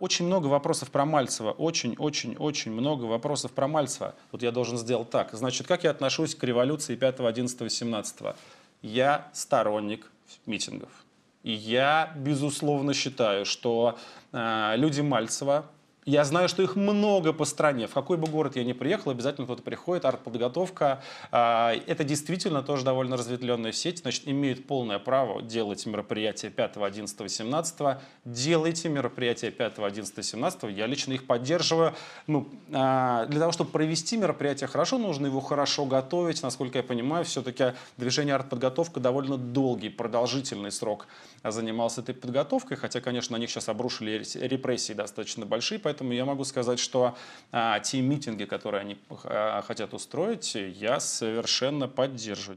Очень много вопросов про Мальцева. Очень-очень-очень много вопросов про Мальцева. Вот я должен сделать так. Значит, как я отношусь к революции 5, 11, 17? Я сторонник митингов. И я, безусловно, считаю, что э, люди Мальцева я знаю, что их много по стране. В какой бы город я ни приехал, обязательно кто-то приходит, арт-подготовка. А, это действительно тоже довольно разветвленная сеть, значит, имеют полное право делать мероприятия 5, 11, 17. Делайте мероприятия 5, 11, 17. Я лично их поддерживаю. Ну, а, для того, чтобы провести мероприятие хорошо, нужно его хорошо готовить. Насколько я понимаю, все-таки движение арт-подготовка довольно долгий, продолжительный срок занимался этой подготовкой, хотя, конечно, на них сейчас обрушили репрессии достаточно большие, поэтому я могу сказать, что а, те митинги, которые они а, хотят устроить, я совершенно поддерживаю.